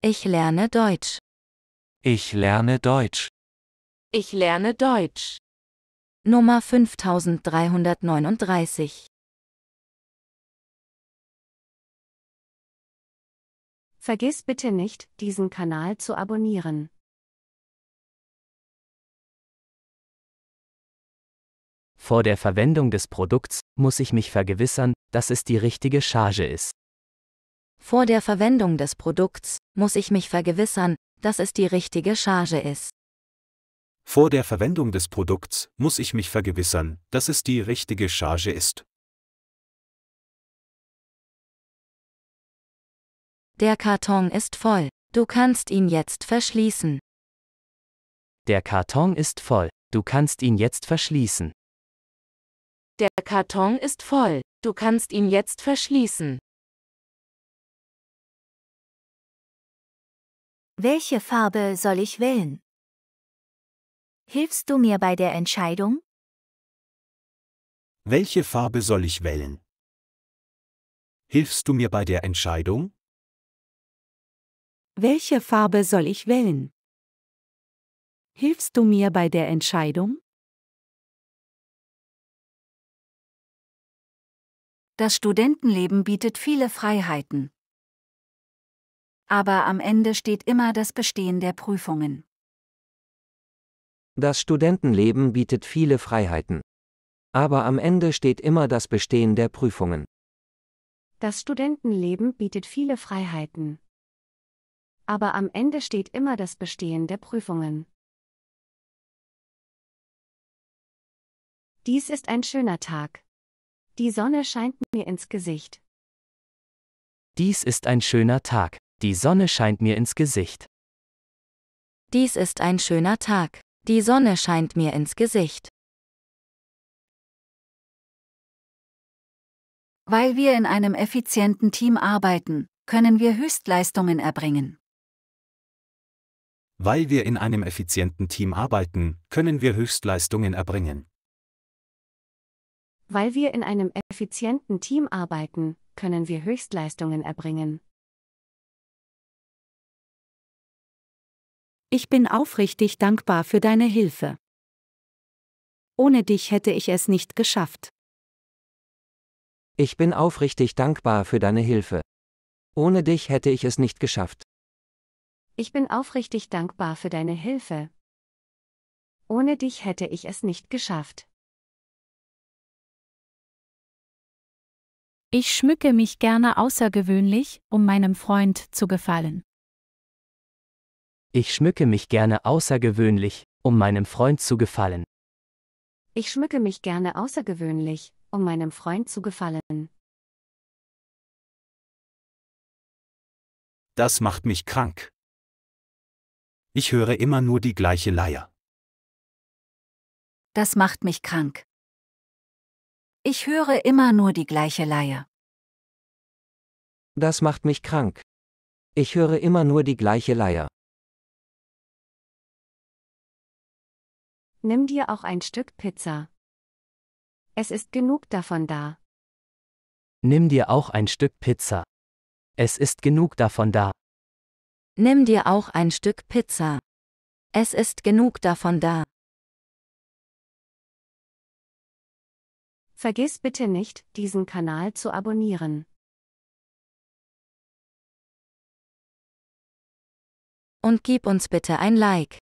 Ich lerne Deutsch. Ich lerne Deutsch. Ich lerne Deutsch. Nummer 5339. Vergiss bitte nicht, diesen Kanal zu abonnieren. Vor der Verwendung des Produkts muss ich mich vergewissern, dass es die richtige Charge ist. Vor der Verwendung des Produkts muss ich mich vergewissern, dass es die richtige Charge ist. Vor der Verwendung des Produkts muss ich mich vergewissern, dass es die richtige Charge ist. Der Karton ist voll. Du kannst ihn jetzt verschließen. Der Karton ist voll. Du kannst ihn jetzt verschließen. Der Karton ist voll. Du kannst ihn jetzt verschließen. Welche Farbe soll ich wählen? Hilfst du mir bei der Entscheidung? Welche Farbe soll ich wählen? Hilfst du mir bei der Entscheidung? Welche Farbe soll ich wählen? Hilfst du mir bei der Entscheidung? Das Studentenleben bietet viele Freiheiten aber am Ende steht immer das Bestehen der Prüfungen. Das Studentenleben bietet viele Freiheiten. Aber am Ende steht immer das Bestehen der Prüfungen. Das Studentenleben bietet viele Freiheiten. Aber am Ende steht immer das Bestehen der Prüfungen. Dies ist ein schöner Tag. Die Sonne scheint mir ins Gesicht. Dies ist ein schöner Tag. Die Sonne scheint mir ins Gesicht. Dies ist ein schöner Tag. Die Sonne scheint mir ins Gesicht. Weil wir in einem effizienten Team arbeiten, können wir Höchstleistungen erbringen. Weil wir in einem effizienten Team arbeiten, können wir Höchstleistungen erbringen. Weil wir in einem effizienten Team arbeiten, können wir Höchstleistungen erbringen. Ich bin aufrichtig dankbar für deine Hilfe. Ohne dich hätte ich es nicht geschafft. Ich bin aufrichtig dankbar für deine Hilfe. Ohne dich hätte ich es nicht geschafft. Ich bin aufrichtig dankbar für deine Hilfe. Ohne dich hätte ich es nicht geschafft. Ich schmücke mich gerne außergewöhnlich, um meinem Freund zu gefallen. Ich schmücke mich gerne außergewöhnlich, um meinem Freund zu gefallen. Ich schmücke mich gerne außergewöhnlich, um meinem Freund zu gefallen. Das macht mich krank. Ich höre immer nur die gleiche Leier. Das macht mich krank. Ich höre immer nur die gleiche Leier. Das macht mich krank. Ich höre immer nur die gleiche Leier. Nimm dir auch ein Stück Pizza. Es ist genug davon da. Nimm dir auch ein Stück Pizza. Es ist genug davon da. Nimm dir auch ein Stück Pizza. Es ist genug davon da. Vergiss bitte nicht, diesen Kanal zu abonnieren. Und gib uns bitte ein Like.